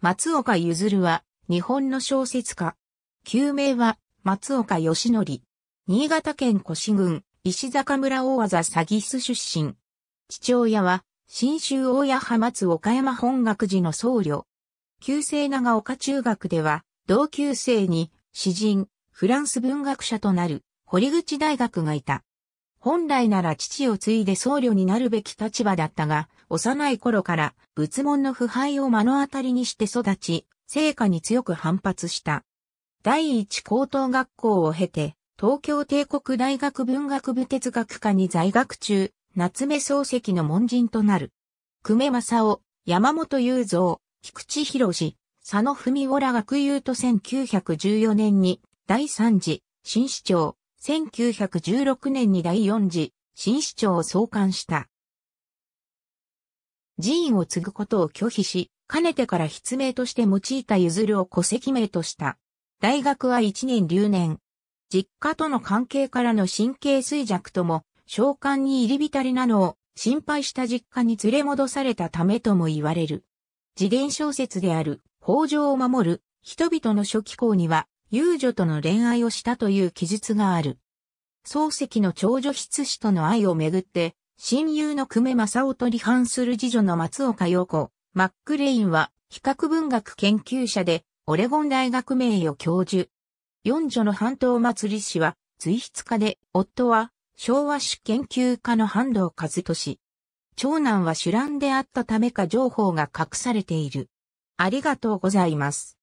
松岡譲は、日本の小説家。旧名は、松岡義則。新潟県越郡、石坂村大技詐欺室出身。父親は、新州大谷浜津岡山本学寺の僧侶。旧姓長岡中学では、同級生に、詩人、フランス文学者となる、堀口大学がいた。本来なら父を継いで僧侶になるべき立場だったが、幼い頃から仏門の腐敗を目の当たりにして育ち、成果に強く反発した。第一高等学校を経て、東京帝国大学文学部哲学科に在学中、夏目漱石の門人となる。久米正夫、山本雄三、菊池博士、佐野文夫ら学友と1914年に、第三次、新市長、1916年に第4次新市長を創刊した。寺院を継ぐことを拒否し、かねてから筆名として用いた譲るを戸籍名とした。大学は1年留年。実家との関係からの神経衰弱とも、召喚に入り浸りなのを心配した実家に連れ戻されたためとも言われる。自伝小説である、法上を守る、人々の初期校には、遊女との恋愛をしたという記述がある。漱石の長女筆子との愛をめぐって、親友の久米正夫と離反する次女の松岡陽子、マックレインは、比較文学研究者で、オレゴン大学名誉教授。四女の半島祭り氏は、随筆家で、夫は、昭和史研究家の半藤和俊。長男は主乱であったためか情報が隠されている。ありがとうございます。